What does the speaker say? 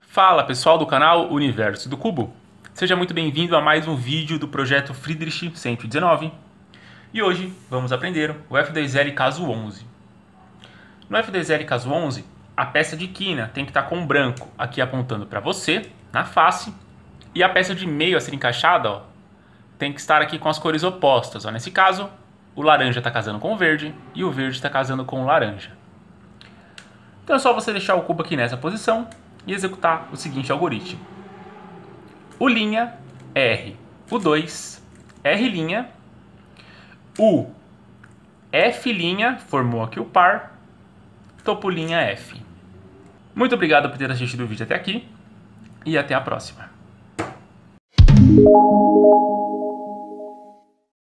Fala pessoal do canal Universo do Cubo, seja muito bem-vindo a mais um vídeo do projeto Friedrich 119 e hoje vamos aprender o F2L caso 11. No F2L caso 11, a peça de quina tem que estar com branco aqui apontando para você, na face, e a peça de meio a ser encaixada ó, tem que estar aqui com as cores opostas. Ó. Nesse caso, o laranja está casando com o verde e o verde está casando com o laranja. Então é só você deixar o cubo aqui nessa posição e executar o seguinte algoritmo. O linha é R, o 2, R linha, U, F linha, formou aqui o par, topo linha F. Muito obrigado por ter assistido o vídeo até aqui e até a próxima.